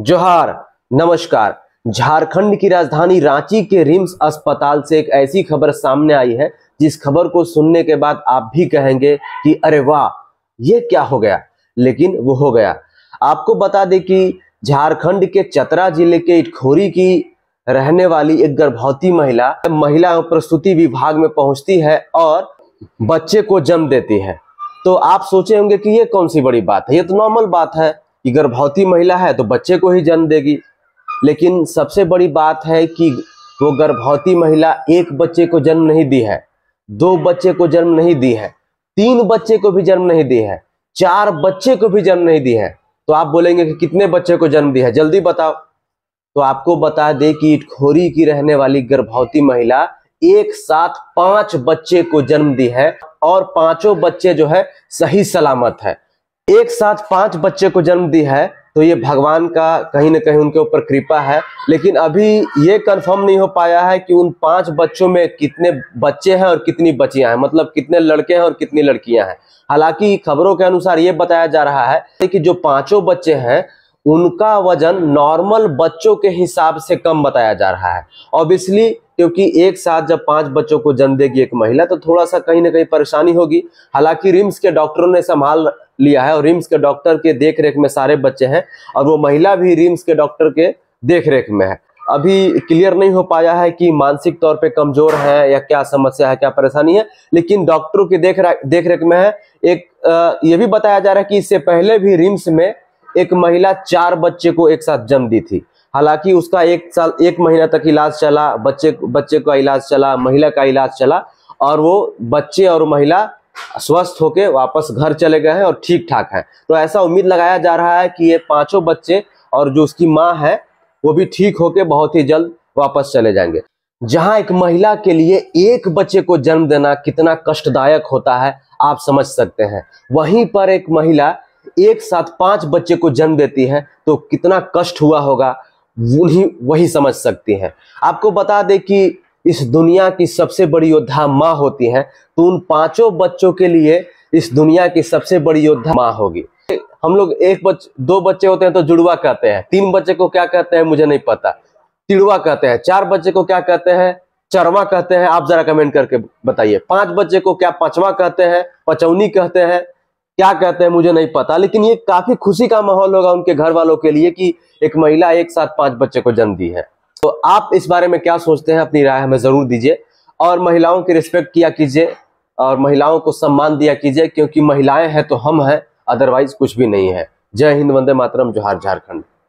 जोहार नमस्कार झारखंड की राजधानी रांची के रिम्स अस्पताल से एक ऐसी खबर सामने आई है जिस खबर को सुनने के बाद आप भी कहेंगे कि अरे वाह ये क्या हो गया लेकिन वो हो गया आपको बता दें कि झारखंड के चतरा जिले के इटखोरी की रहने वाली एक गर्भवती महिला महिला प्रस्तुति प्रसूति विभाग में पहुंचती है और बच्चे को जन्म देती है तो आप सोचे होंगे कि ये कौन सी बड़ी बात है ये तो नॉर्मल बात है कि गर्भवती महिला है तो बच्चे को ही जन्म देगी लेकिन सबसे बड़ी बात है कि वो गर्भवती महिला एक बच्चे को जन्म नहीं दी है दो बच्चे को जन्म नहीं दी है तीन बच्चे को भी जन्म नहीं दी है चार बच्चे को भी जन्म नहीं दी है तो आप बोलेंगे कि कितने बच्चे को जन्म दिया है जल्दी बताओ तो आपको बता दे कि इटखोरी की रहने वाली गर्भवती महिला एक साथ पांच बच्चे को जन्म दी है और पांचों बच्चे जो है सही सलामत है एक साथ पांच बच्चे को जन्म दी है तो ये भगवान का कहीं ना कहीं उनके ऊपर कृपा है लेकिन अभी ये कंफर्म नहीं हो पाया है कि उन पांच बच्चों में कितने बच्चे हैं और कितनी बच्चियां हैं मतलब कितने लड़के हैं और कितनी लड़कियां हैं हालांकि खबरों के अनुसार ये बताया जा रहा है कि जो पांचों बच्चे हैं उनका वजन नॉर्मल बच्चों के हिसाब से कम बताया जा रहा है ऑब्वियसली क्योंकि एक साथ जब पांच बच्चों को जन्म देगी एक महिला तो थोड़ा सा कहीं ना कहीं परेशानी होगी हालांकि रिम्स के डॉक्टरों ने संभाल लिया है और रिम्स के डॉक्टर के देख रेख में सारे बच्चे हैं और वो महिला भी रिम्स के डॉक्टर के देख रेख में है अभी क्लियर नहीं हो पाया है कि मानसिक तौर पे कमजोर है या क्या समस्या है क्या परेशानी है लेकिन डॉक्टरों की देख देख रेख में है एक ये भी बताया जा रहा है कि इससे पहले भी रिम्स में एक महिला चार बच्चे को एक साथ जन्म दी थी हालांकि उसका एक साल एक महीना तक इलाज चला बच्चे बच्चे का इलाज चला महिला का इलाज चला और वो बच्चे और महिला स्वस्थ होके वापस घर चले गए हैं और ठीक ठाक है तो ऐसा उम्मीद लगाया जा रहा है कि ये पांचों बच्चे और जो उसकी माँ है वो भी ठीक होके बहुत ही जल्द वापस चले जाएंगे जहां एक महिला के लिए एक बच्चे को जन्म देना कितना कष्टदायक होता है आप समझ सकते हैं वहीं पर एक महिला एक साथ पांच बच्चे को जन्म देती है तो कितना कष्ट हुआ होगा उन्हीं वही समझ सकती हैं आपको बता दें कि इस दुनिया की सबसे बड़ी योद्धा माँ होती हैं तो उन पांचों बच्चों के लिए इस दुनिया की सबसे बड़ी योद्धा माँ होगी हम लोग एक बच दो बच्चे होते हैं तो जुड़वा कहते हैं तीन बच्चे को क्या कहते हैं मुझे नहीं पता तिड़वा कहते हैं चार बच्चे को क्या कहते हैं चरवा कहते हैं आप जरा कमेंट करके बताइए पांच बच्चे को क्या पांचवा कहते हैं पचौनी कहते हैं क्या कहते हैं मुझे नहीं पता लेकिन ये काफी खुशी का माहौल होगा उनके घर वालों के लिए कि एक महिला एक साथ पांच बच्चे को जन्म दी है तो आप इस बारे में क्या सोचते हैं अपनी राय हमें ज़रूर दीजिए और महिलाओं की रिस्पेक्ट किया कीजिए और महिलाओं को सम्मान दिया कीजिए क्योंकि महिलाएं हैं तो हम हैं अदरवाइज कुछ भी नहीं है जय हिंद वंदे मातरम जोहार झारखंड